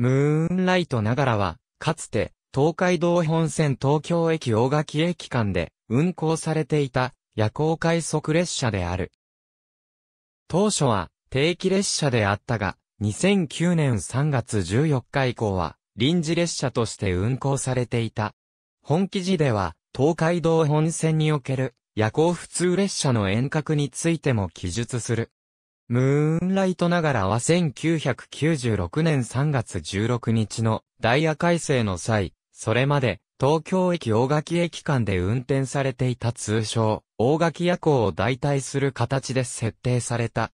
ムーンライトながらは、かつて、東海道本線東京駅大垣駅間で運行されていた夜行快速列車である。当初は定期列車であったが、2009年3月14日以降は臨時列車として運行されていた。本記事では東海道本線における夜行普通列車の遠隔についても記述する。ムーンライトながらは1996年3月16日のダイヤ改正の際、それまで東京駅大垣駅間で運転されていた通称、大垣夜行を代替する形で設定された。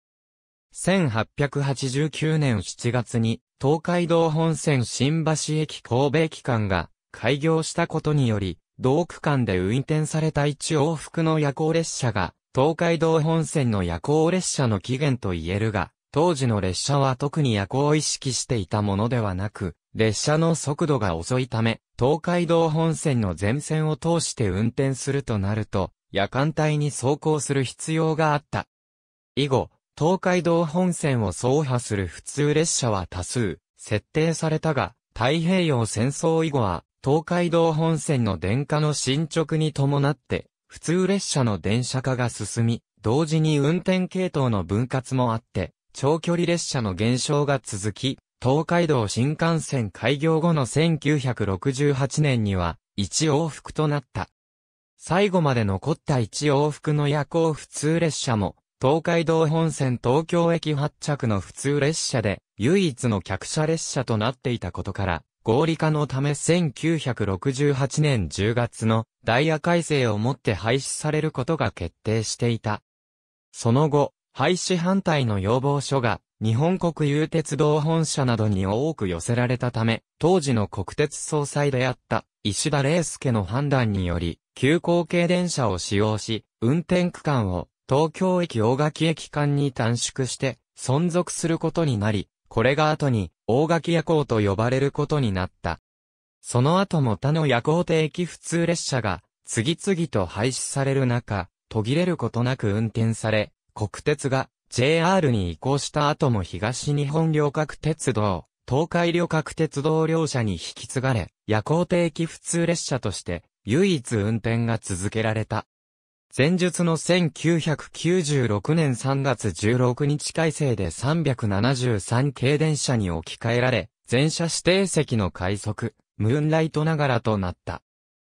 1889年7月に、東海道本線新橋駅神戸駅間が開業したことにより、同区間で運転された一往復の夜行列車が東海道本線の夜行列車の起源と言えるが、当時の列車は特に夜行を意識していたものではなく、列車の速度が遅いため、東海道本線の全線を通して運転するとなると、夜間帯に走行する必要があった。以後、東海道本線を走破する普通列車は多数、設定されたが、太平洋戦争以後は、東海道本線の電化の進捗に伴って、普通列車の電車化が進み、同時に運転系統の分割もあって、長距離列車の減少が続き、東海道新幹線開業後の1968年には、一往復となった。最後まで残った一往復の夜行普通列車も、東海道本線東京駅発着の普通列車で、唯一の客車列車となっていたことから、合理化のため1968年10月のダイヤ改正をもって廃止されることが決定していた。その後、廃止反対の要望書が日本国有鉄道本社などに多く寄せられたため、当時の国鉄総裁であった石田玲介の判断により、急行系電車を使用し、運転区間を東京駅大垣駅間に短縮して存続することになり、これが後に大垣夜行と呼ばれることになった。その後も他の夜行定期普通列車が次々と廃止される中、途切れることなく運転され、国鉄が JR に移行した後も東日本旅客鉄道、東海旅客鉄道両社に引き継がれ、夜行定期普通列車として唯一運転が続けられた。前述の1996年3月16日改正で373系電車に置き換えられ、全車指定席の快速、ムーンライトながらとなった。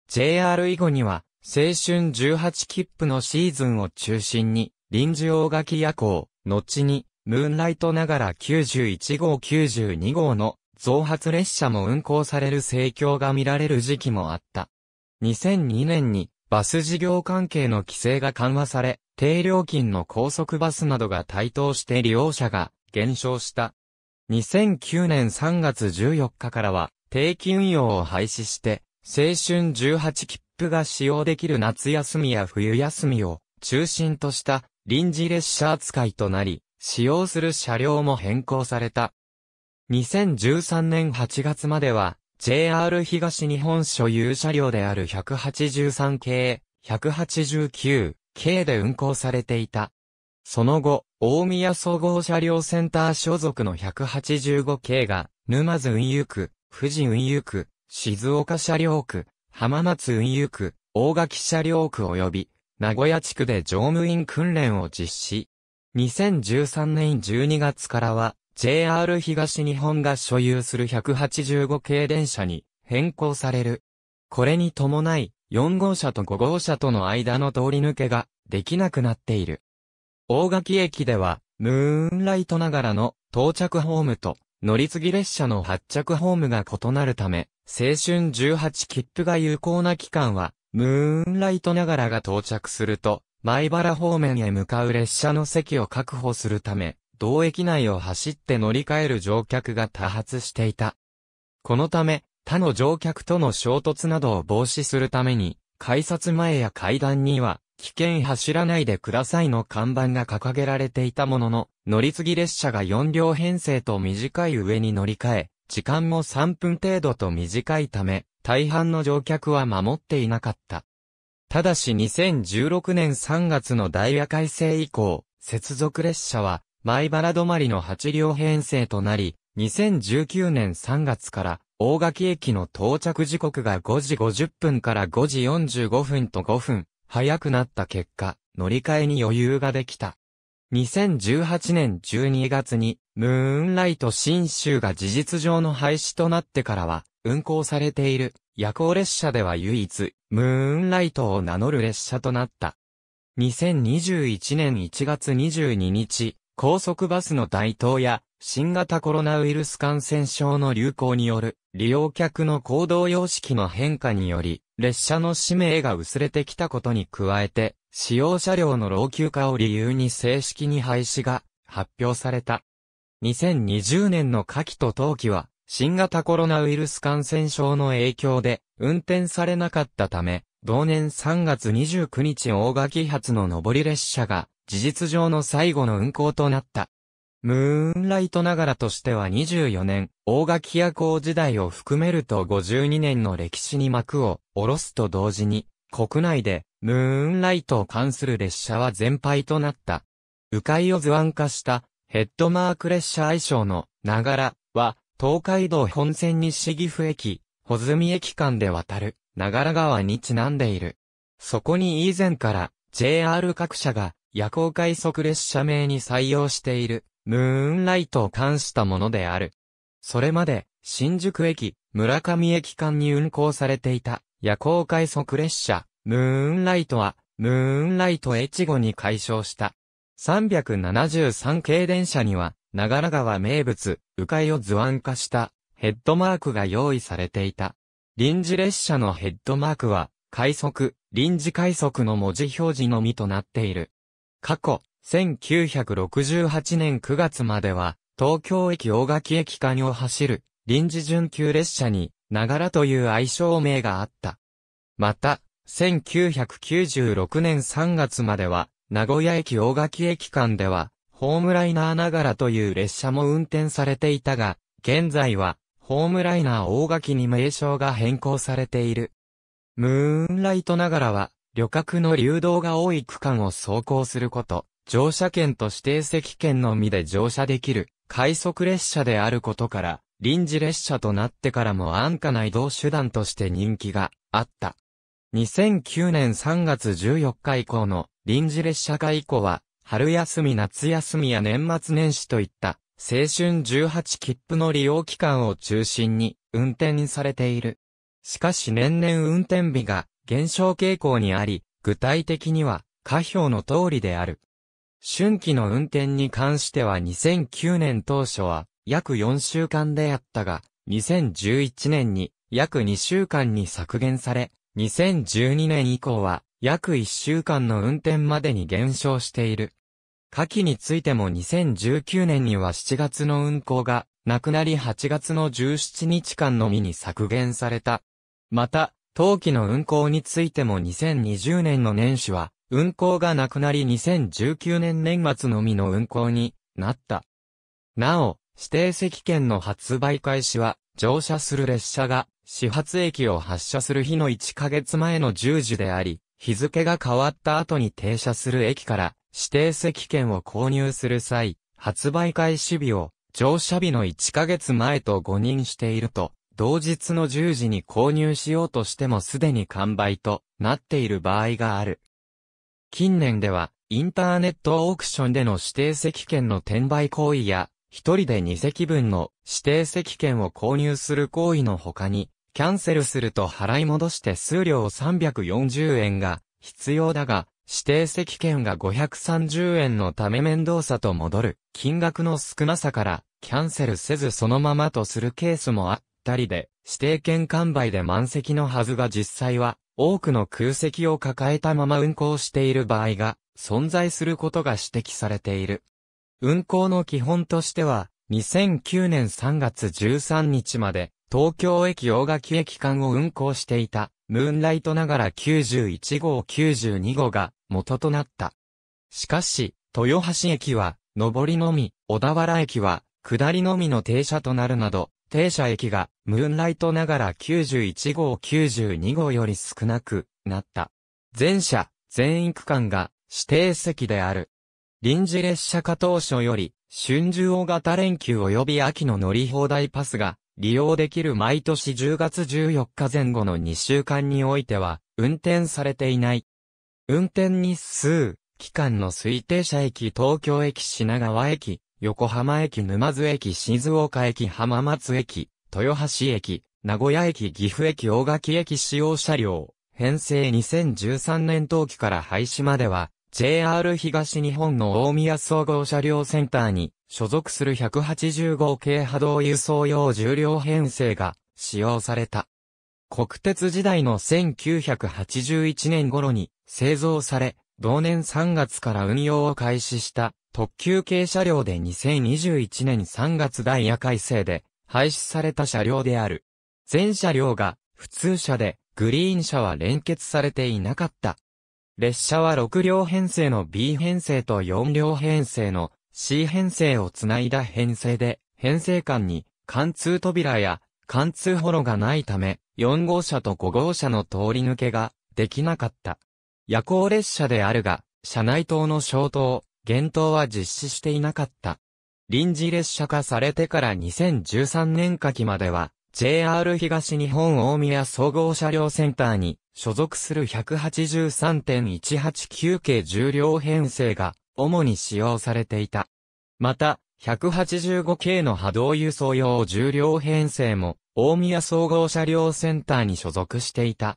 JR 以後には、青春18切符のシーズンを中心に、臨時大垣夜行、後に、ムーンライトながら91号92号の増発列車も運行される盛況が見られる時期もあった。2002年にバス事業関係の規制が緩和され、低料金の高速バスなどが台頭して利用者が減少した。2009年3月14日からは、定期運用を廃止して、青春18切符が使用できる夏休みや冬休みを中心とした臨時列車扱いとなり、使用する車両も変更された。2013年8月までは JR 東日本所有車両である183系、189系で運行されていた。その後、大宮総合車両センター所属の185系が、沼津運輸区、富士運輸区、静岡車両区、浜松運輸区、大垣車両区及び、名古屋地区で乗務員訓練を実施。2013年12月からは、JR 東日本が所有する185系電車に変更される。これに伴い、4号車と5号車との間の通り抜けができなくなっている。大垣駅では、ムーンライトながらの到着ホームと乗り継ぎ列車の発着ホームが異なるため、青春18切符が有効な期間は、ムーンライトながらが到着すると、前原方面へ向かう列車の席を確保するため、同駅内を走って乗り換える乗客が多発していた。このため、他の乗客との衝突などを防止するために、改札前や階段には、危険走らないでくださいの看板が掲げられていたものの、乗り継ぎ列車が4両編成と短い上に乗り換え、時間も3分程度と短いため、大半の乗客は守っていなかった。ただし2016年3月のダイヤ改正以降、接続列車は前原止まりの8両編成となり、2019年3月から、大垣駅の到着時刻が5時50分から5時45分と5分、早くなった結果、乗り換えに余裕ができた。2018年12月に、ムーンライト新州が事実上の廃止となってからは、運行されている夜行列車では唯一、ムーンライトを名乗る列車となった。2021年1月22日、高速バスの台頭や、新型コロナウイルス感染症の流行による利用客の行動様式の変化により、列車の使命が薄れてきたことに加えて、使用車両の老朽化を理由に正式に廃止が発表された。2020年の夏季と冬季は、新型コロナウイルス感染症の影響で運転されなかったため、同年3月29日大垣発の上り列車が事実上の最後の運行となった。ムーンライトながらとしては24年、大垣夜行時代を含めると52年の歴史に幕を下ろすと同時に、国内でムーンライトを関する列車は全廃となった。迂回を図案化したヘッドマーク列車愛称のながらは、東海道本線西岐阜駅、穂積駅間で渡る、ながら川にちなんでいる。そこに以前から JR 各社が夜行快速列車名に採用している、ムーンライトを冠したものである。それまで、新宿駅、村上駅間に運行されていた、夜行快速列車、ムーンライトは、ムーンライト越後に改称した。373系電車には、長良川名物、迂回を図案化した、ヘッドマークが用意されていた。臨時列車のヘッドマークは、快速、臨時快速の文字表示のみとなっている。過去、1968年9月までは、東京駅大垣駅間を走る、臨時準急列車に、ながらという愛称名があった。また、1996年3月までは、名古屋駅大垣駅間では、ホームライナーながらという列車も運転されていたが、現在は、ホームライナー大垣に名称が変更されている。ムーンライトながらは、旅客の流動が多い区間を走行すること、乗車券と指定席券のみで乗車できる、快速列車であることから、臨時列車となってからも安価な移動手段として人気があった。2009年3月14日以降の臨時列車化以降は、春休み夏休みや年末年始といった青春18切符の利用期間を中心に運転されている。しかし年々運転日が減少傾向にあり、具体的には、下表の通りである。春季の運転に関しては2009年当初は約4週間であったが、2011年に約2週間に削減され、2012年以降は約1週間の運転までに減少している。夏季についても2019年には7月の運行がなくなり8月の17日間のみに削減された。また、当期の運行についても2020年の年始は、運行がなくなり2019年年末のみの運行になった。なお、指定席券の発売開始は、乗車する列車が始発駅を発車する日の1ヶ月前の10時であり、日付が変わった後に停車する駅から指定席券を購入する際、発売開始日を乗車日の1ヶ月前と誤認していると同日の10時に購入しようとしてもすでに完売となっている場合がある。近年では、インターネットオークションでの指定席券の転売行為や、一人で2席分の指定席券を購入する行為の他に、キャンセルすると払い戻して数量340円が必要だが、指定席券が530円のため面倒さと戻る金額の少なさから、キャンセルせずそのままとするケースもあった。ったりで、指定券完売で満席のはずが実際は、多くの空席を抱えたまま運行している場合が、存在することが指摘されている。運行の基本としては、2009年3月13日まで、東京駅大垣駅間を運行していた、ムーンライトながら91号92号が元となった。しかし、豊橋駅は、上りのみ、小田原駅は、下りのみの停車となるなど、停車駅が、ムーンライトながら91号92号より少なくなった。全車、全域間が、指定席である。臨時列車化当初より、春秋大型連休及び秋の乗り放題パスが、利用できる毎年10月14日前後の2週間においては、運転されていない。運転日数、期間の推定車駅東京駅品川駅、横浜駅沼津駅静岡駅浜松駅、豊橋駅、名古屋駅岐阜駅大垣駅使用車両、編成2013年冬季から廃止までは、JR 東日本の大宮総合車両センターに所属する1 8号系波動輸送用重量編成が使用された。国鉄時代の1981年頃に製造され、同年3月から運用を開始した特急系車両で2021年3月ダイヤ改正で廃止された車両である。全車両が普通車でグリーン車は連結されていなかった。列車は6両編成の B 編成と4両編成の C 編成をつないだ編成で、編成間に貫通扉や貫通ホロがないため、4号車と5号車の通り抜けができなかった。夜行列車であるが、車内灯の消灯、減灯は実施していなかった。臨時列車化されてから2013年夏季までは、JR 東日本大宮総合車両センターに所属する183.189系重量編成が主に使用されていた。また、185系の波動輸送用重量編成も大宮総合車両センターに所属していた。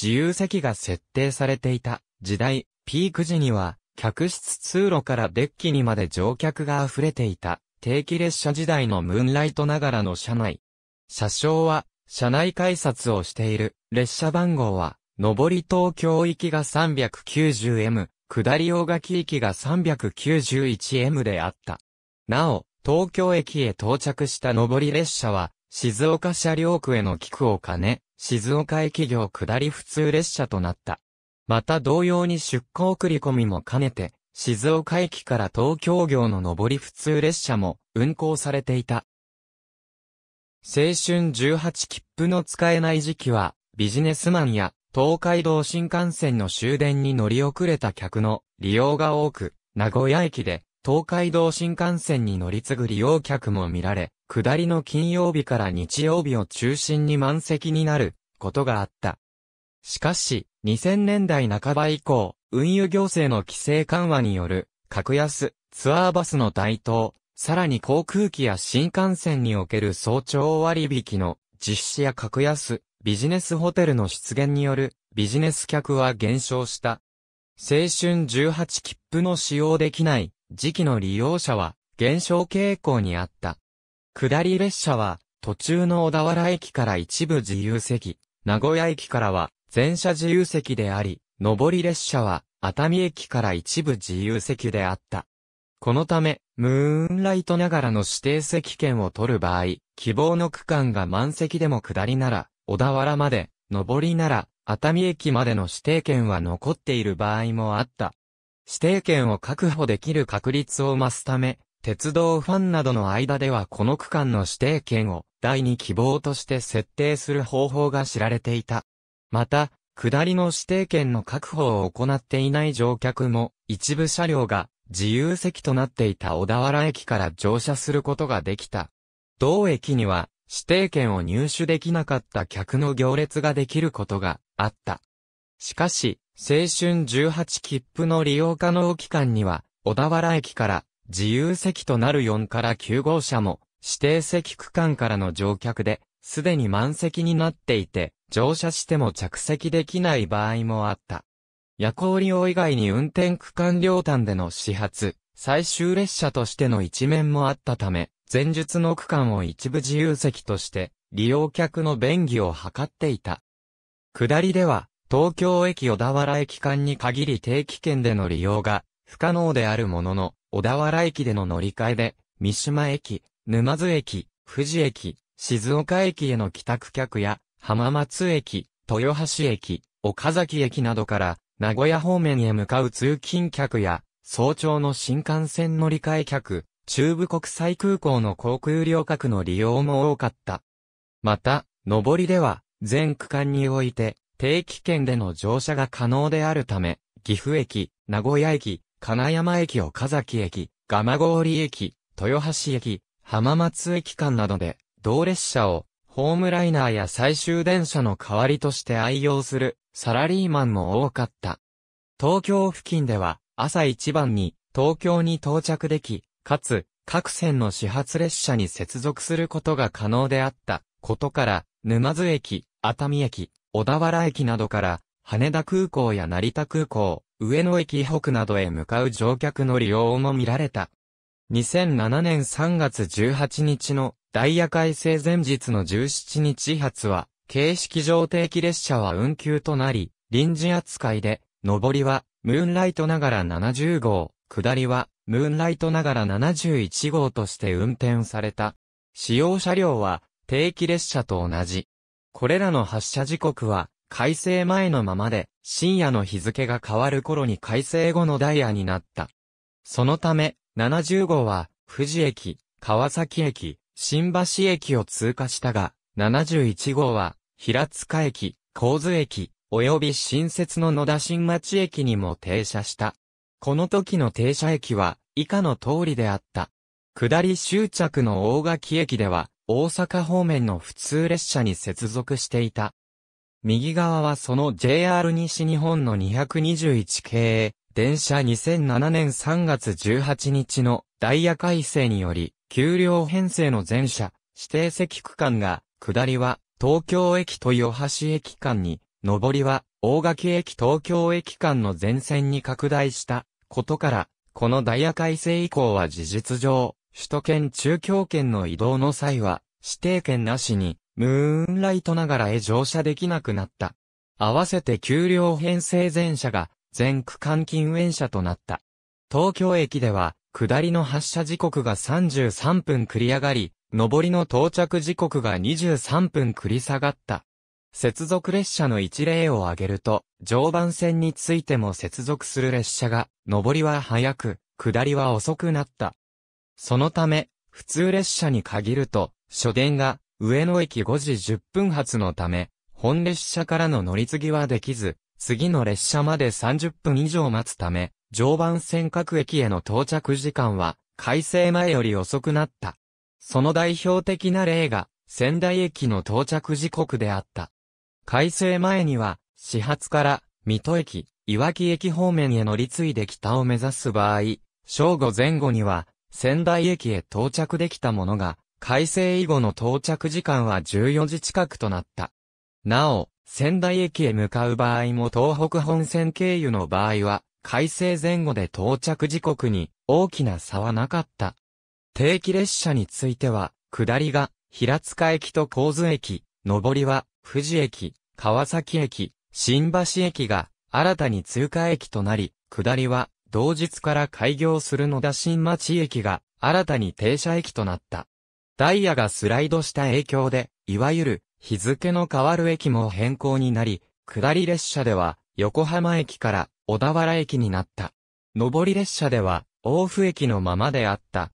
自由席が設定されていた時代、ピーク時には、客室通路からデッキにまで乗客が溢れていた、定期列車時代のムーンライトながらの車内。車掌は、車内改札をしている、列車番号は、上り東京行きが 390M、下り大垣行きが 391M であった。なお、東京駅へ到着した上り列車は、静岡車両区への寄付を兼ね、静岡駅業下り普通列車となった。また同様に出港送り込みも兼ねて、静岡駅から東京行の上り普通列車も運行されていた。青春18切符の使えない時期は、ビジネスマンや東海道新幹線の終電に乗り遅れた客の利用が多く、名古屋駅で東海道新幹線に乗り継ぐ利用客も見られ、下りの金曜日から日曜日を中心に満席になることがあった。しかし、2000年代半ば以降、運輸行政の規制緩和による、格安、ツアーバスの台頭、さらに航空機や新幹線における早朝割引の実施や格安、ビジネスホテルの出現によるビジネス客は減少した。青春18切符の使用できない時期の利用者は減少傾向にあった。下り列車は途中の小田原駅から一部自由席、名古屋駅からは全車自由席であり、上り列車は熱海駅から一部自由席であった。このため、ムーンライトながらの指定席券を取る場合、希望の区間が満席でも下りなら、小田原まで、上りなら、熱海駅までの指定券は残っている場合もあった。指定権を確保できる確率を増すため、鉄道ファンなどの間ではこの区間の指定権を第二希望として設定する方法が知られていた。また、下りの指定権の確保を行っていない乗客も、一部車両が自由席となっていた小田原駅から乗車することができた。同駅には指定券を入手できなかった客の行列ができることがあった。しかし、青春18切符の利用可能期間には、小田原駅から自由席となる4から9号車も、指定席区間からの乗客で、すでに満席になっていて、乗車しても着席できない場合もあった。夜行利用以外に運転区間両端での始発、最終列車としての一面もあったため、前述の区間を一部自由席として、利用客の便宜を図っていた。下りでは、東京駅小田原駅間に限り定期券での利用が不可能であるものの、小田原駅での乗り換えで、三島駅、沼津駅、富士駅、静岡駅への帰宅客や、浜松駅、豊橋駅、岡崎駅などから、名古屋方面へ向かう通勤客や、早朝の新幹線乗り換え客、中部国際空港の航空旅客の利用も多かった。また、上りでは、全区間において、定期券での乗車が可能であるため、岐阜駅、名古屋駅、金山駅岡崎駅、蒲郡駅、豊橋駅、浜松駅間などで、同列車を、ホームライナーや最終電車の代わりとして愛用する、サラリーマンも多かった。東京付近では、朝一番に、東京に到着でき、かつ、各線の始発列車に接続することが可能であったことから、沼津駅、熱海駅、小田原駅などから羽田空港や成田空港、上野駅北などへ向かう乗客の利用も見られた。2007年3月18日のダイヤ改正前日の17日発は、形式上定期列車は運休となり、臨時扱いで、上りは、ムーンライトながら70号、下りは、ムーンライトながら71号として運転された。使用車両は、定期列車と同じ。これらの発射時刻は、改正前のままで、深夜の日付が変わる頃に改正後のダイヤになった。そのため、70号は、富士駅、川崎駅、新橋駅を通過したが、71号は、平塚駅、神津駅、及び新設の野田新町駅にも停車した。この時の停車駅は、以下の通りであった。下り終着の大垣駅では、大阪方面の普通列車に接続していた。右側はその JR 西日本の221系、電車2007年3月18日のダイヤ改正により、給料編成の全車、指定席区間が、下りは東京駅と与橋駅間に、上りは大垣駅東京駅間の全線に拡大したことから、このダイヤ改正以降は事実上、首都圏中京圏の移動の際は、指定券なしに、ムーンライトながらへ乗車できなくなった。合わせて給料編成全車が、全区間禁煙車となった。東京駅では、下りの発車時刻が33分繰り上がり、上りの到着時刻が23分繰り下がった。接続列車の一例を挙げると、常磐線についても接続する列車が、上りは早く、下りは遅くなった。そのため、普通列車に限ると、初電が上野駅5時10分発のため、本列車からの乗り継ぎはできず、次の列車まで30分以上待つため、常磐線各駅への到着時間は、改正前より遅くなった。その代表的な例が、仙台駅の到着時刻であった。改正前には、始発から、水戸駅、岩木駅方面へ乗り継いで北を目指す場合、正午前後には、仙台駅へ到着できたものが、改正以後の到着時間は14時近くとなった。なお、仙台駅へ向かう場合も東北本線経由の場合は、改正前後で到着時刻に大きな差はなかった。定期列車については、下りが平塚駅と神津駅、上りは富士駅、川崎駅、新橋駅が新たに通過駅となり、下りは同日から開業する野田新町駅が新たに停車駅となった。ダイヤがスライドした影響で、いわゆる日付の変わる駅も変更になり、下り列車では横浜駅から小田原駅になった。上り列車では大府駅のままであった。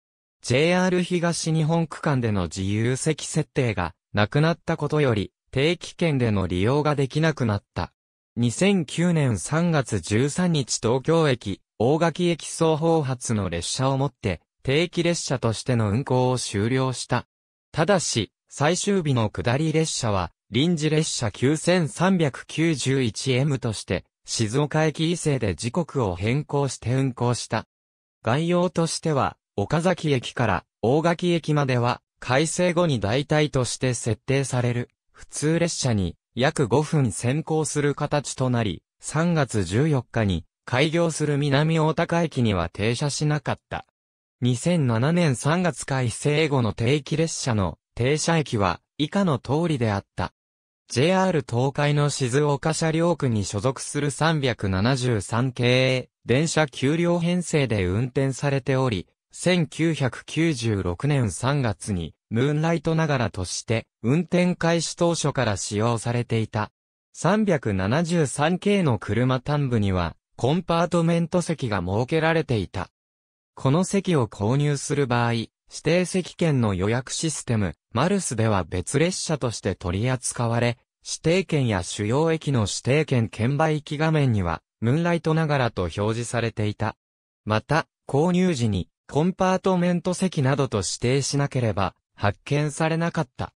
JR 東日本区間での自由席設定がなくなったことより、定期券での利用ができなくなった。2009年3月13日東京駅、大垣駅総方発の列車をもって、定期列車としての運行を終了した。ただし、最終日の下り列車は、臨時列車 9391M として、静岡駅以西で時刻を変更して運行した。概要としては、岡崎駅から大垣駅までは、改正後に代替として設定される、普通列車に約5分先行する形となり、3月14日に開業する南大高駅には停車しなかった。2007年3月開成後の定期列車の停車駅は以下の通りであった。JR 東海の静岡車両区に所属する373系電車給料編成で運転されており、1996年3月にムーンライトながらとして運転開始当初から使用されていた。373系の車端部にはコンパートメント席が設けられていた。この席を購入する場合、指定席券の予約システム、マルスでは別列車として取り扱われ、指定券や主要駅の指定券券売機画面には、ムーンライトながらと表示されていた。また、購入時に、コンパートメント席などと指定しなければ、発見されなかった。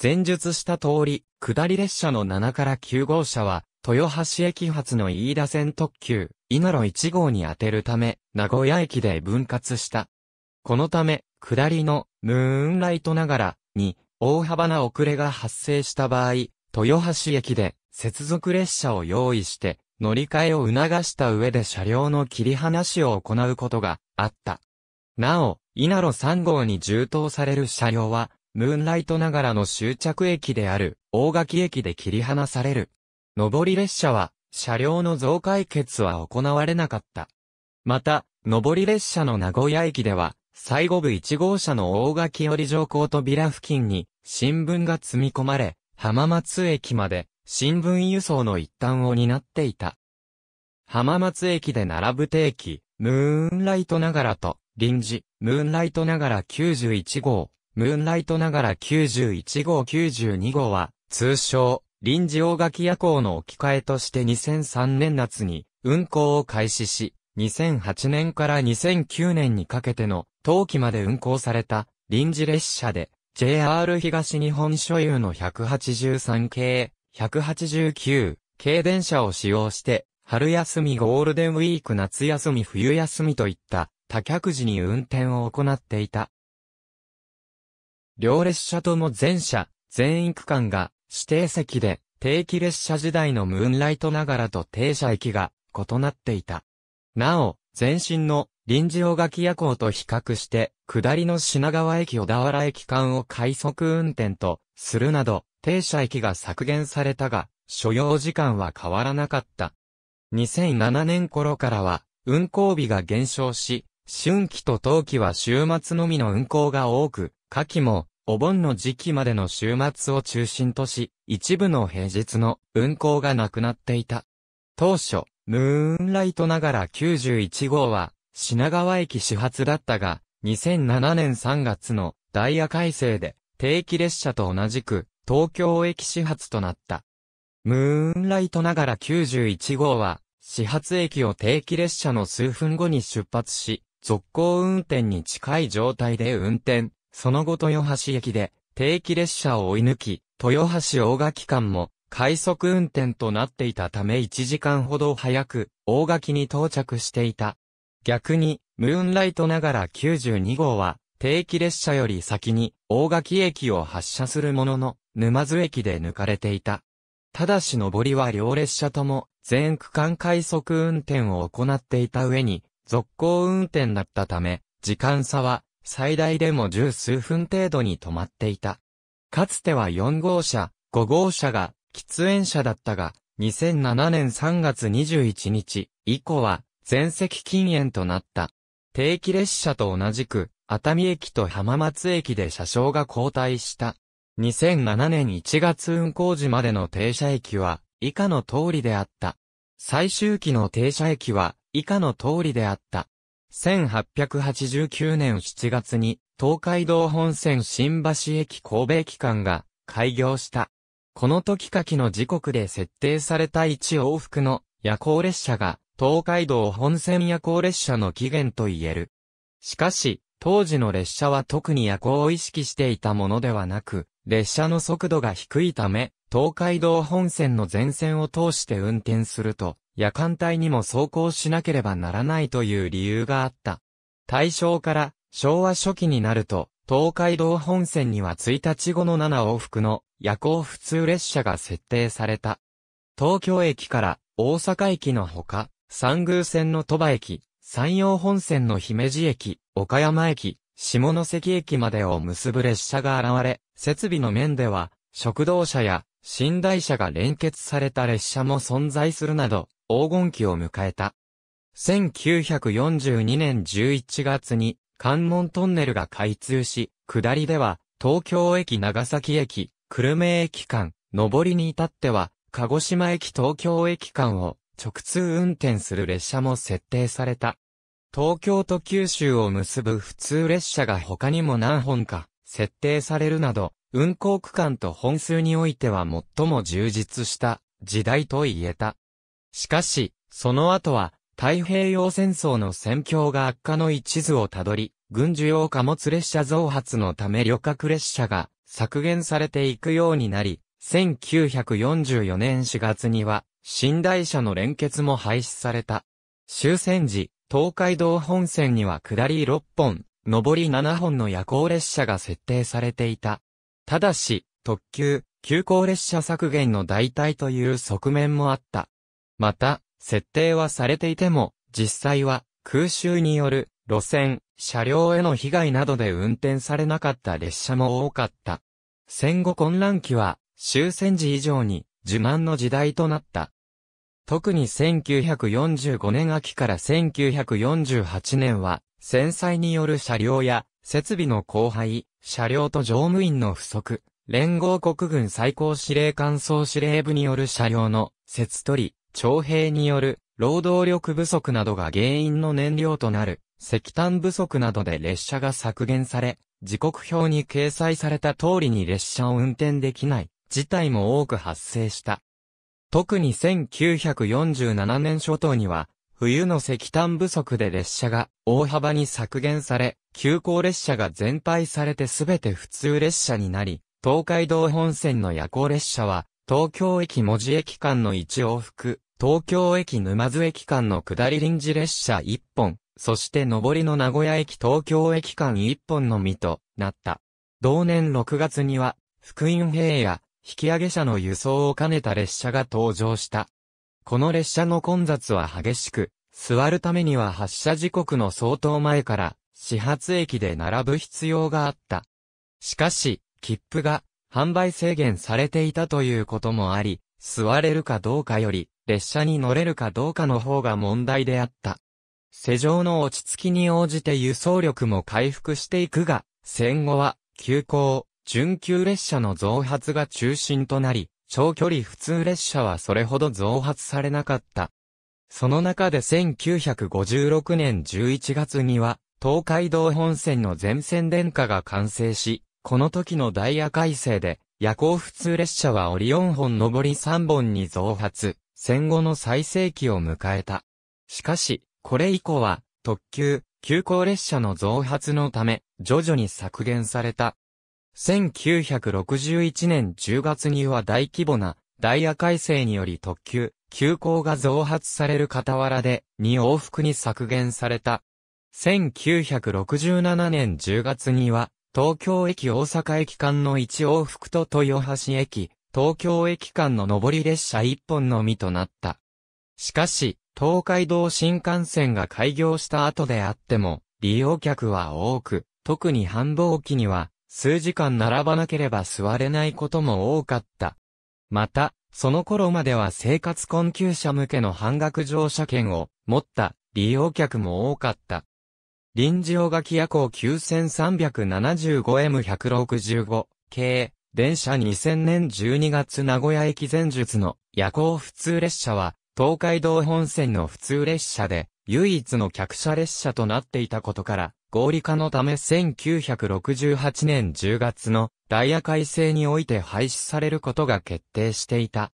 前述した通り、下り列車の7から9号車は、豊橋駅発の飯田線特急、稲ロ1号に当てるため、名古屋駅で分割した。このため、下りの、ムーンライトながら、に、大幅な遅れが発生した場合、豊橋駅で、接続列車を用意して、乗り換えを促した上で車両の切り離しを行うことがあった。なお、稲ロ3号に充当される車両は、ムーンライトながらの終着駅である、大垣駅で切り離される。上り列車は、車両の増解決は行われなかった。また、上り列車の名古屋駅では、最後部1号車の大垣折乗港扉付近に、新聞が積み込まれ、浜松駅まで、新聞輸送の一端を担っていた。浜松駅で並ぶ定期、ムーンライトながらと、臨時、ムーンライトながら91号、ムーンライトながら91号92号は、通称、臨時大垣夜行の置き換えとして2003年夏に運行を開始し、2008年から2009年にかけての冬季まで運行された臨時列車で JR 東日本所有の183系、189系電車を使用して春休みゴールデンウィーク夏休み冬休みといった多客時に運転を行っていた。両列車とも全車、全員区間が指定席で、定期列車時代のムーンライトながらと停車駅が異なっていた。なお、前身の臨時大垣夜行と比較して、下りの品川駅小田原駅間を快速運転とするなど、停車駅が削減されたが、所要時間は変わらなかった。2007年頃からは、運行日が減少し、春季と冬季は週末のみの運行が多く、夏季もお盆の時期までの週末を中心とし、一部の平日の運行がなくなっていた。当初、ムーンライトながら91号は、品川駅始発だったが、2007年3月のダイヤ改正で、定期列車と同じく、東京駅始発となった。ムーンライトながら91号は、始発駅を定期列車の数分後に出発し、続行運転に近い状態で運転その後豊橋駅で定期列車を追い抜き、豊橋大垣間も快速運転となっていたため1時間ほど早く大垣に到着していた。逆に、ムーンライトながら92号は定期列車より先に大垣駅を発車するものの、沼津駅で抜かれていた。ただし上りは両列車とも全区間快速運転を行っていた上に、続行運転だったため、時間差は最大でも十数分程度に止まっていた。かつては4号車、5号車が喫煙車だったが、2007年3月21日以降は全席禁煙となった。定期列車と同じく、熱海駅と浜松駅で車掌が交代した。2007年1月運行時までの停車駅は以下の通りであった。最終期の停車駅は以下の通りであった。1889年7月に、東海道本線新橋駅神戸駅間が開業した。この時かきの時刻で設定された一往復の夜行列車が東海道本線夜行列車の起源と言える。しかし、当時の列車は特に夜行を意識していたものではなく、列車の速度が低いため、東海道本線の全線を通して運転すると、夜間帯にも走行しなければならないという理由があった。大正から昭和初期になると、東海道本線には1日後の7往復の夜行普通列車が設定された。東京駅から大阪駅のほか、三宮線の鳥羽駅、山陽本線の姫路駅、岡山駅、下関駅までを結ぶ列車が現れ、設備の面では、食堂車や寝台車が連結された列車も存在するなど、黄金期を迎えた。1942年11月に関門トンネルが開通し、下りでは東京駅長崎駅、久留米駅間、上りに至っては鹿児島駅東京駅間を直通運転する列車も設定された。東京と九州を結ぶ普通列車が他にも何本か設定されるなど、運行区間と本数においては最も充実した時代と言えた。しかし、その後は、太平洋戦争の戦況が悪化の一途をたどり、軍需用貨物列車増発のため旅客列車が削減されていくようになり、1944年4月には、寝台車の連結も廃止された。終戦時、東海道本線には下り6本、上り7本の夜行列車が設定されていた。ただし、特急、急行列車削減の代替という側面もあった。また、設定はされていても、実際は空襲による路線、車両への被害などで運転されなかった列車も多かった。戦後混乱期は終戦時以上に自慢の時代となった。特に1945年秋から1948年は、戦災による車両や設備の荒廃、車両と乗務員の不足、連合国軍最高司令官総司令部による車両の設取り、徴兵による労働力不足などが原因の燃料となる石炭不足などで列車が削減され、時刻表に掲載された通りに列車を運転できない事態も多く発生した。特に1947年初頭には、冬の石炭不足で列車が大幅に削減され、急行列車が全廃されてすべて普通列車になり、東海道本線の夜行列車は東京駅文字駅間の1往復、東京駅沼津駅間の下り臨時列車1本、そして上りの名古屋駅東京駅間1本のみとなった。同年6月には、福音兵や引き上げ者の輸送を兼ねた列車が登場した。この列車の混雑は激しく、座るためには発車時刻の相当前から、始発駅で並ぶ必要があった。しかし、切符が販売制限されていたということもあり、座れるかどうかより、列車に乗れるかどうかの方が問題であった。世錠の落ち着きに応じて輸送力も回復していくが、戦後は、急行、準急列車の増発が中心となり、長距離普通列車はそれほど増発されなかった。その中で1956年11月には、東海道本線の全線電化が完成し、この時のダイヤ改正で、夜行普通列車はオリオン本上り3本に増発、戦後の最盛期を迎えた。しかし、これ以降は、特急、急行列車の増発のため、徐々に削減された。1961年10月には大規模なダイヤ改正により特急、急行が増発される傍らで2往復に削減された。1967年10月には東京駅大阪駅間の一往復と豊橋駅、東京駅間の上り列車一本のみとなった。しかし、東海道新幹線が開業した後であっても、利用客は多く、特に繁忙期には、数時間並ばなければ座れないことも多かった。また、その頃までは生活困窮者向けの半額乗車券を持った利用客も多かった。臨時大垣夜行 9375M165 系、電車2000年12月名古屋駅前述の夜行普通列車は、東海道本線の普通列車で、唯一の客車列車となっていたことから、合理化のため1968年10月のダイヤ改正において廃止されることが決定していた。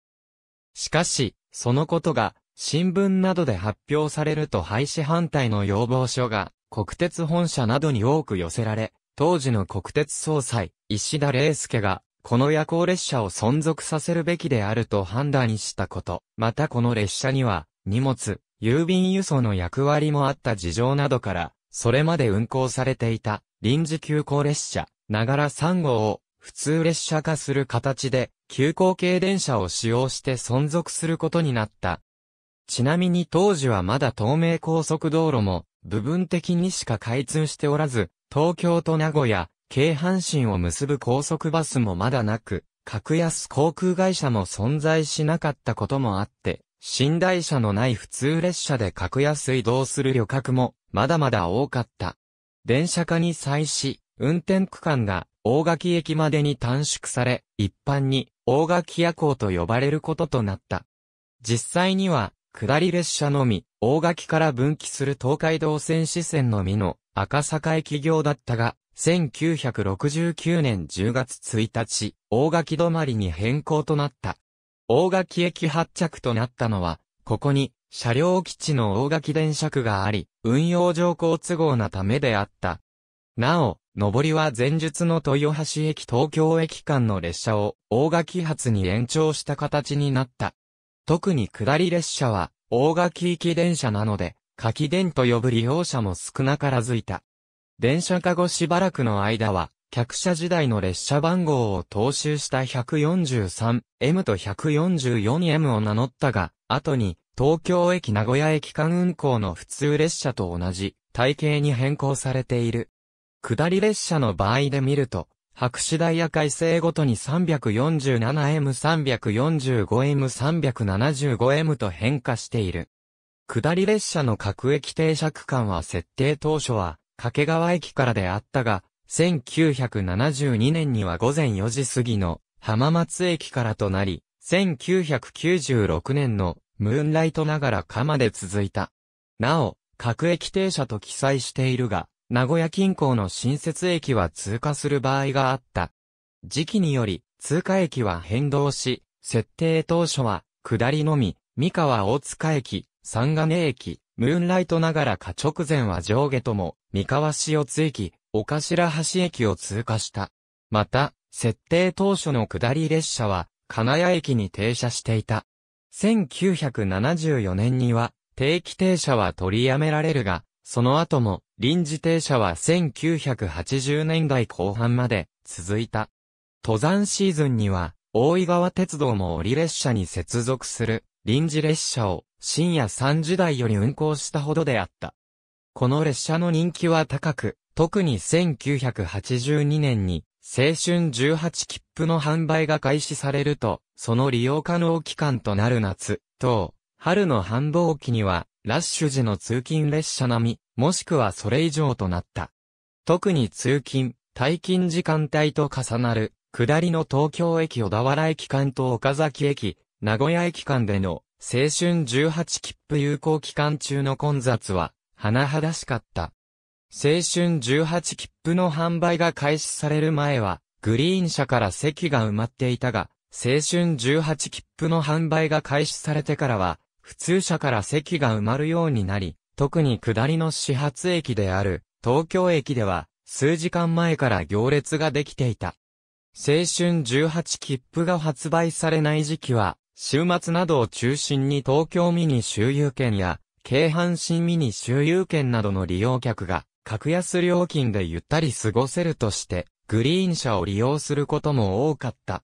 しかし、そのことが新聞などで発表されると廃止反対の要望書が国鉄本社などに多く寄せられ、当時の国鉄総裁、石田玲介が、この夜行列車を存続させるべきであると判断したこと。またこの列車には、荷物、郵便輸送の役割もあった事情などから、それまで運行されていた、臨時急行列車、ながら3号を、普通列車化する形で、急行系電車を使用して存続することになった。ちなみに当時はまだ東名高速道路も部分的にしか開通しておらず、東京と名古屋、京阪神を結ぶ高速バスもまだなく、格安航空会社も存在しなかったこともあって、寝台車のない普通列車で格安移動する旅客もまだまだ多かった。電車化に際し、運転区間が大垣駅までに短縮され、一般に大垣夜行と呼ばれることとなった。実際には下り列車のみ、大垣から分岐する東海道線支線のみの赤坂駅業だったが、1969年10月1日、大垣止まりに変更となった。大垣駅発着となったのは、ここに車両基地の大垣電車区があり、運用上項都合なためであった。なお、上りは前述の豊橋駅東京駅間の列車を大垣発に延長した形になった。特に下り列車は、大垣行き電車なので、柿電と呼ぶ利用者も少なからずいた。電車か後しばらくの間は、客車時代の列車番号を踏襲した 143M と 144M を名乗ったが、後に東京駅名古屋駅間運行の普通列車と同じ体型に変更されている。下り列車の場合で見ると、白紙ダイヤ改正ごとに 347M345M375M と変化している。下り列車の各駅停車区間は設定当初は、掛川駅からであったが、1972年には午前4時過ぎの浜松駅からとなり、1996年のムーンライトながらかまで続いた。なお、各駅停車と記載しているが、名古屋近郊の新設駅は通過する場合があった。時期により、通過駅は変動し、設定当初は、下りのみ、三河大塚駅、三金駅、ムーンライトながらか直前は上下とも、三河市四津駅、岡白橋駅を通過した。また、設定当初の下り列車は、金谷駅に停車していた。1974年には、定期停車は取りやめられるが、その後も、臨時停車は1980年代後半まで続いた。登山シーズンには、大井川鉄道も折列車に接続する臨時列車を深夜3時台より運行したほどであった。この列車の人気は高く、特に1982年に青春18切符の販売が開始されると、その利用可能期間となる夏と春の繁忙期にはラッシュ時の通勤列車並み、もしくはそれ以上となった。特に通勤、退勤時間帯と重なる、下りの東京駅小田原駅間と岡崎駅、名古屋駅間での青春18切符有効期間中の混雑は、甚だしかった。青春18切符の販売が開始される前は、グリーン車から席が埋まっていたが、青春18切符の販売が開始されてからは、普通車から席が埋まるようになり、特に下りの始発駅である東京駅では数時間前から行列ができていた。青春18切符が発売されない時期は、週末などを中心に東京ミニ周遊券や、京阪神ミニ周遊券などの利用客が、格安料金でゆったり過ごせるとして、グリーン車を利用することも多かった。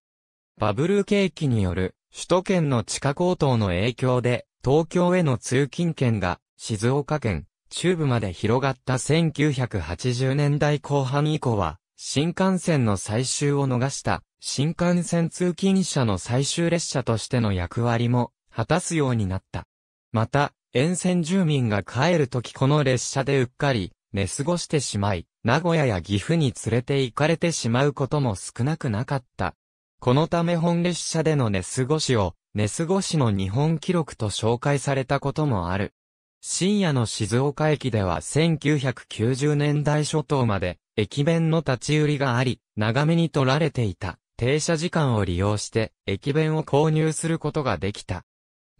バブル景気による首都圏の地下高騰の影響で、東京への通勤圏が静岡県中部まで広がった1980年代後半以降は、新幹線の最終を逃した新幹線通勤者の最終列車としての役割も果たすようになった。また、沿線住民が帰るときこの列車でうっかり寝過ごしてしまい、名古屋や岐阜に連れて行かれてしまうことも少なくなかった。このため本列車での寝過ごしを寝過ごしの日本記録と紹介されたこともある。深夜の静岡駅では1990年代初頭まで駅弁の立ち売りがあり、長めに取られていた停車時間を利用して駅弁を購入することができた。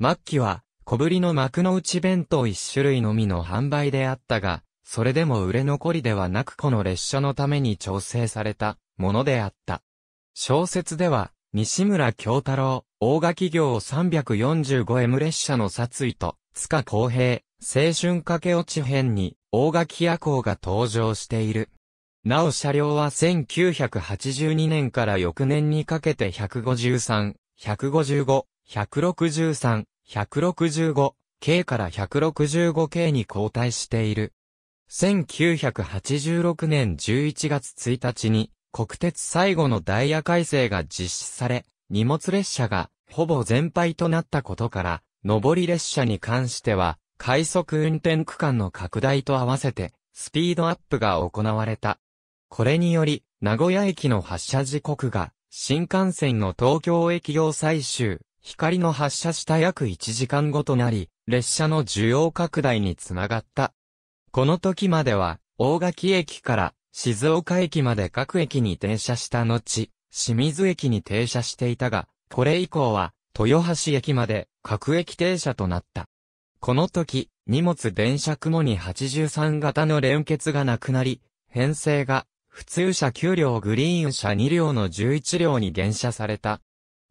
末期は小ぶりの幕の内弁当一種類のみの販売であったが、それでも売れ残りではなくこの列車のために調整されたものであった。小説では、西村京太郎、大垣業 345M 列車の殺意と、塚公平、青春駆け落ち編に、大垣夜行が登場している。なお車両は1982年から翌年にかけて153、155、163、165、K から 165K に交代している。1986年11月1日に国鉄最後のダイヤ改正が実施され、荷物列車がほぼ全廃となったことから、上り列車に関しては、快速運転区間の拡大と合わせて、スピードアップが行われた。これにより、名古屋駅の発車時刻が、新幹線の東京駅用最終、光の発車した約1時間後となり、列車の需要拡大につながった。この時までは、大垣駅から静岡駅まで各駅に停車した後、清水駅に停車していたが、これ以降は、豊橋駅まで各駅停車となった。この時、荷物電車雲に83型の連結がなくなり、編成が、普通車9両グリーン車2両の11両に減車された。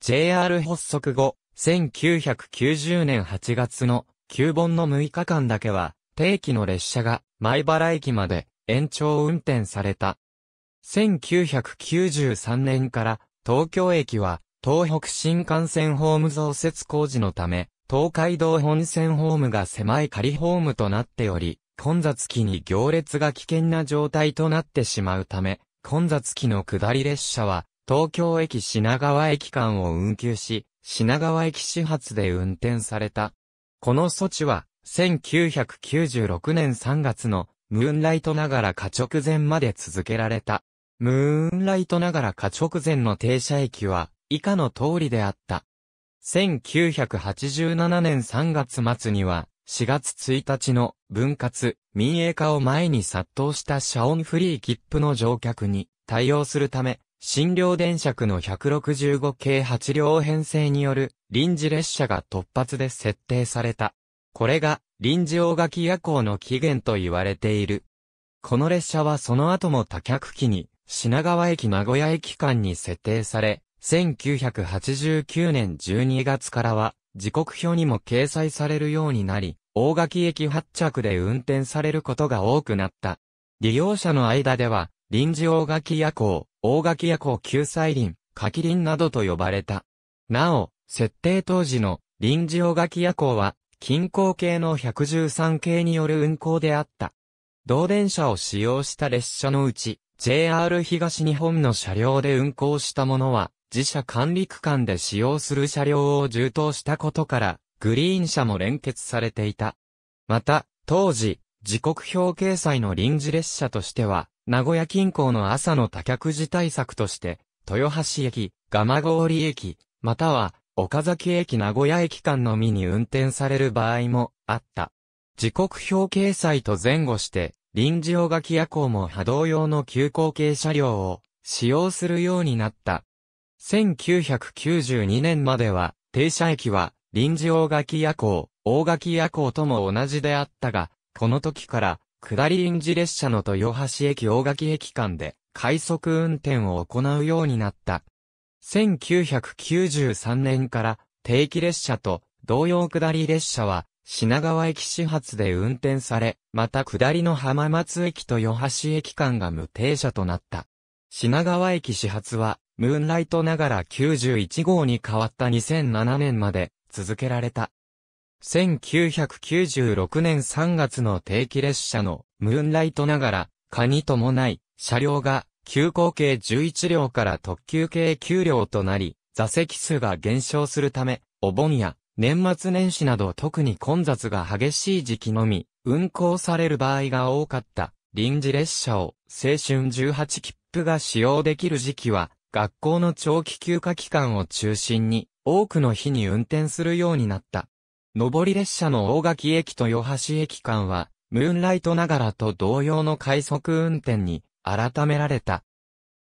JR 発足後、1990年8月の9本の6日間だけは、定期の列車が、前原駅まで延長運転された。1993年から東京駅は東北新幹線ホーム増設工事のため、東海道本線ホームが狭い仮ホームとなっており、混雑期に行列が危険な状態となってしまうため、混雑期の下り列車は東京駅品川駅間を運休し、品川駅始発で運転された。この措置は、1996年3月のムーンライトながら過直前まで続けられた。ムーンライトながらか直前の停車駅は、以下の通りであった。1987年3月末には、4月1日の分割、民営化を前に殺到したオ音フリー切符の乗客に対応するため、新両電車区の165系8両編成による臨時列車が突発で設定された。これが臨時大垣夜行の起源と言われている。この列車はその後も多客機に品川駅名古屋駅間に設定され、1989年12月からは、時刻表にも掲載されるようになり、大垣駅発着で運転されることが多くなった。利用者の間では、臨時大垣夜行、大垣夜行救済林、柿林などと呼ばれた。なお、設定当時の臨時大垣夜行は、近郊系の113系による運行であった。同電車を使用した列車のうち、JR 東日本の車両で運行したものは、自社管理区間で使用する車両を充当したことから、グリーン車も連結されていた。また、当時、時刻表掲載の臨時列車としては、名古屋近郊の朝の多客時対策として、豊橋駅、蒲郡駅、または、岡崎駅名古屋駅間のみに運転される場合もあった。時刻表掲載と前後して、臨時大垣夜行も波動用の急行系車両を使用するようになった。1992年までは、停車駅は臨時大垣夜行、大垣夜行とも同じであったが、この時から、下り臨時列車の豊橋駅大垣駅間で、快速運転を行うようになった。1993年から、定期列車と同様下り列車は、品川駅始発で運転され、また下りの浜松駅と与橋駅間が無停車となった。品川駅始発は、ムーンライトながら91号に変わった2007年まで続けられた。1996年3月の定期列車のムーンライトながら、蚊に伴い、車両が急行系11両から特急系9両となり、座席数が減少するため、お盆や年末年始など特に混雑が激しい時期のみ、運行される場合が多かった臨時列車を青春18切符が使用できる時期は、学校の長期休暇期間を中心に、多くの日に運転するようになった。上り列車の大垣駅と与橋駅間は、ムーンライトながらと同様の快速運転に改められた。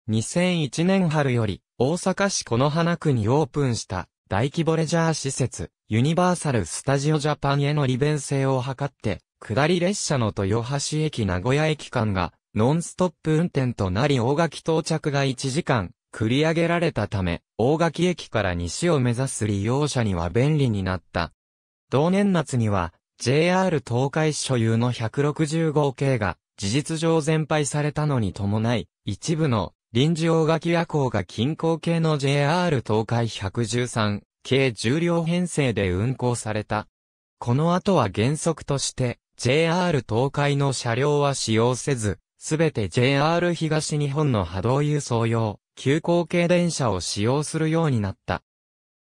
2001年春より大阪市此花区にオープンした大規模レジャー施設ユニバーサル・スタジオ・ジャパンへの利便性を図って、下り列車の豊橋駅名古屋駅間がノンストップ運転となり大垣到着が1時間繰り上げられたため、大垣駅から西を目指す利用者には便利になった。同年夏には JR 東海所有の160号系が事実上全廃されたのに伴い、一部の臨時大垣夜行が近郊系の JR 東海113計10両編成で運行された。この後は原則として、JR 東海の車両は使用せず、すべて JR 東日本の波動輸送用、急行系電車を使用するようになった。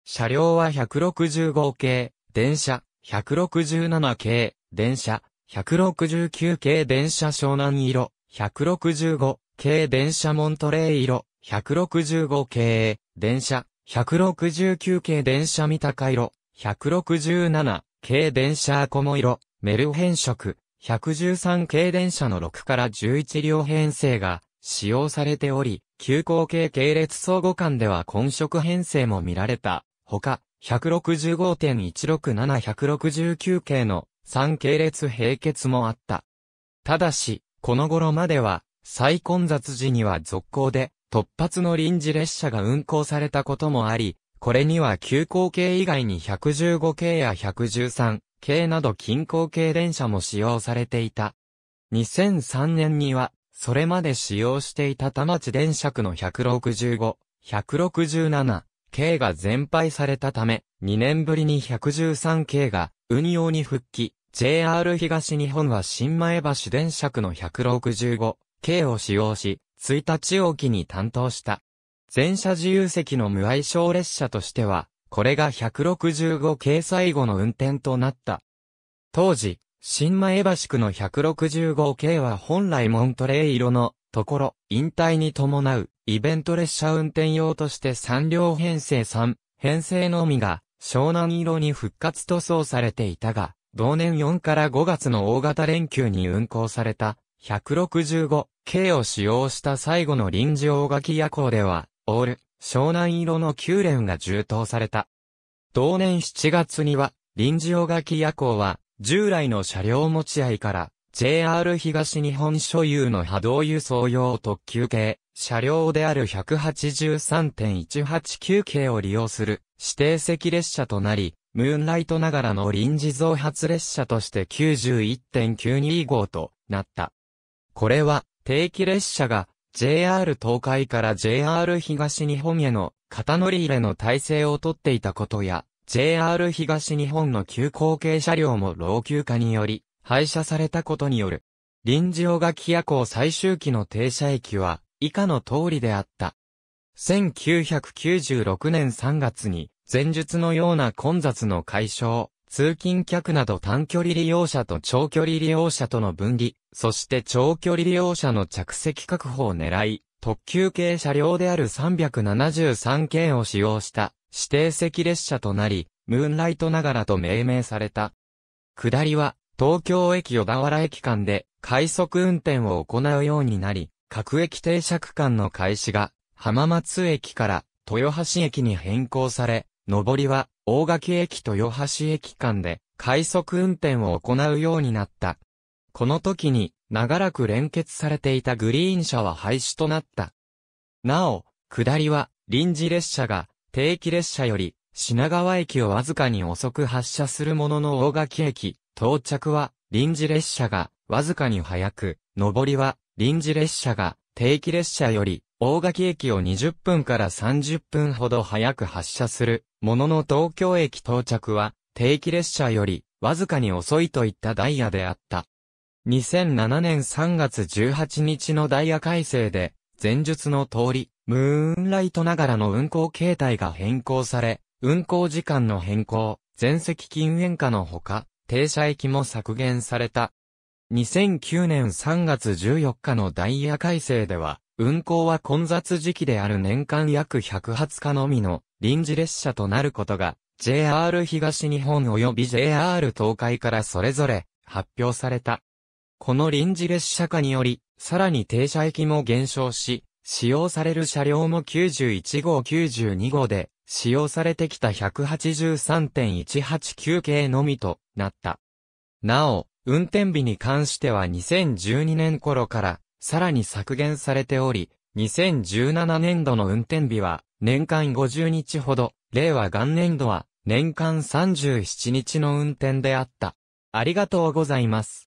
車両は165系、電車、167系、電車、169系電車湘南色、165系電車モントレー色、165系電車、169系電車三鷹色、167系電車小も色、メル変色、113系電車の6から11両編成が使用されており、急行系系列相互間では混色編成も見られた。ほか、165.167169系の3系列並結もあった。ただし、この頃までは、再混雑時には続行で、突発の臨時列車が運行されたこともあり、これには急行系以外に115系や113系など近郊系電車も使用されていた。2003年には、それまで使用していた田町電車区の165、167系が全廃されたため、2年ぶりに113系が運用に復帰、JR 東日本は新前橋電車区の165系を使用し、1日を機に担当した。全車自由席の無愛称列車としては、これが165掲載後の運転となった。当時、新前橋区の165系は本来モントレー色のところ、引退に伴うイベント列車運転用として3両編成3、編成のみが湘南色に復活塗装されていたが、同年4から5月の大型連休に運行された 165K を使用した最後の臨時大垣夜行では、オール、湘南色の九連が充当された。同年7月には、臨時大垣夜行は、従来の車両持ち合いから、JR 東日本所有の波動輸送用特急系、車両である183.189系を利用する指定席列車となり、ムーンライトながらの臨時増発列車として91.925となった。これは、定期列車が JR 東海から JR 東日本への肩乗り入れの体制をとっていたことや、JR 東日本の急行系車両も老朽化により、廃車されたことによる。臨時小垣夜行最終期の停車駅は、以下の通りであった。1996年3月に、前述のような混雑の解消、通勤客など短距離利用者と長距離利用者との分離、そして長距離利用者の着席確保を狙い、特急系車両である373系を使用した指定席列車となり、ムーンライトながらと命名された。下りは、東京駅小田原駅間で快速運転を行うようになり、各駅停車区間の開始が浜松駅から豊橋駅に変更され、上りは大垣駅と与橋駅間で快速運転を行うようになった。この時に長らく連結されていたグリーン車は廃止となった。なお、下りは臨時列車が定期列車より品川駅をわずかに遅く発車するものの大垣駅到着は臨時列車がわずかに早く、上りは臨時列車が定期列車より大垣駅を20分から30分ほど早く発車するものの東京駅到着は、定期列車より、わずかに遅いといったダイヤであった。2007年3月18日のダイヤ改正で、前述の通り、ムーンライトながらの運行形態が変更され、運行時間の変更、全席禁煙化のほか、停車駅も削減された。2009年3月14日のダイヤ改正では、運行は混雑時期である年間約1 0 0日のみの臨時列車となることが、JR 東日本及び JR 東海からそれぞれ発表された。この臨時列車化により、さらに停車駅も減少し、使用される車両も91号92号で、使用されてきた183.189系のみとなった。なお、運転日に関しては2012年頃から、さらに削減されており、2017年度の運転日は、年間50日ほど、令和元年度は、年間37日の運転であった。ありがとうございます。